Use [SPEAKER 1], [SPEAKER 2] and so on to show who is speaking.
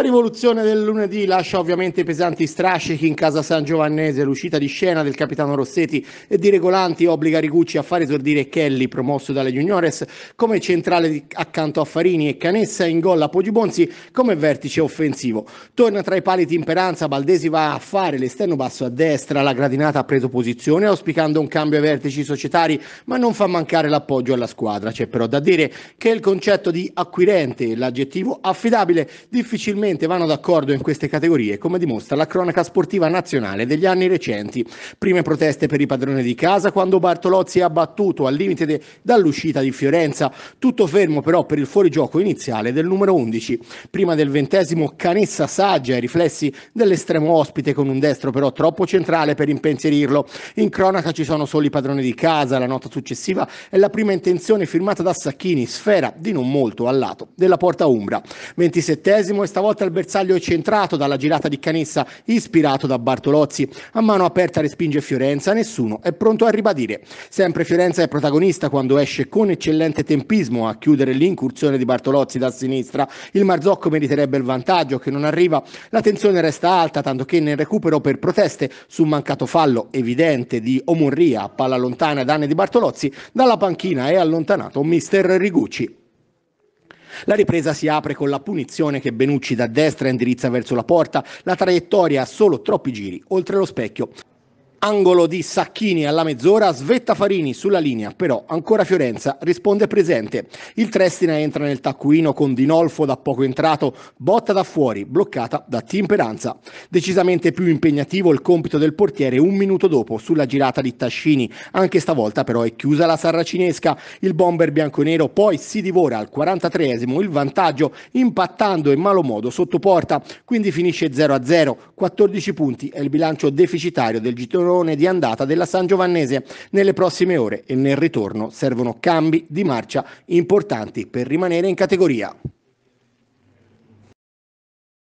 [SPEAKER 1] La rivoluzione del lunedì lascia ovviamente pesanti strascichi in casa San Giovannese, l'uscita di scena del capitano Rossetti e di Regolanti obbliga Ricucci a fare esordire Kelly, promosso dalle Juniores, come centrale accanto a Farini e Canessa in gol a Pogibonzi come vertice offensivo. Torna tra i pali Timperanza, Baldesi va a fare l'esterno basso a destra, la gradinata ha preso posizione auspicando un cambio ai vertici societari, ma non fa mancare l'appoggio alla squadra. C'è però da dire che il concetto di acquirente e l'aggettivo affidabile difficilmente difficilmente vanno d'accordo in queste categorie, come dimostra la cronaca sportiva nazionale degli anni recenti. Prime proteste per i padroni di casa quando Bartolozzi è abbattuto al limite de- dall'uscita di Fiorenza, tutto fermo però per il fuorigioco iniziale del numero 11. Prima del ventesimo Canessa saggia ai riflessi dell'estremo ospite con un destro però troppo centrale per impensierirlo. In cronaca ci sono solo i padroni di casa, la nota successiva è la prima intenzione firmata da Sacchini, sfera di non molto al lato della porta Umbra. 27 e stavolta volta il bersaglio è centrato dalla girata di Canessa ispirato da Bartolozzi. A mano aperta respinge Fiorenza, nessuno è pronto a ribadire. Sempre Fiorenza è protagonista quando esce con eccellente tempismo a chiudere l'incursione di Bartolozzi da sinistra. Il Marzocco meriterebbe il vantaggio che non arriva. La tensione resta alta, tanto che nel recupero per proteste su mancato fallo evidente di Omurria, palla lontana a danni di Bartolozzi, dalla panchina è allontanato mister Rigucci. La ripresa si apre con la punizione che Benucci da destra indirizza verso la porta, la traiettoria ha solo troppi giri oltre lo specchio. Angolo di Sacchini alla mezz'ora, svetta Farini sulla linea, però ancora Fiorenza risponde presente. Il Trestina entra nel taccuino con Dinolfo da poco entrato, botta da fuori, bloccata da Timperanza. Decisamente più impegnativo il compito del portiere un minuto dopo sulla girata di Tascini. Anche stavolta però è chiusa la sarracinesca. Il bomber bianconero poi si divora al 43esimo il vantaggio impattando in malo modo sotto porta, quindi finisce 0-0. 14 punti è il bilancio deficitario del Gitorno girone di andata della San Giovannese. Nelle prossime ore e nel ritorno servono cambi di marcia importanti per rimanere in categoria.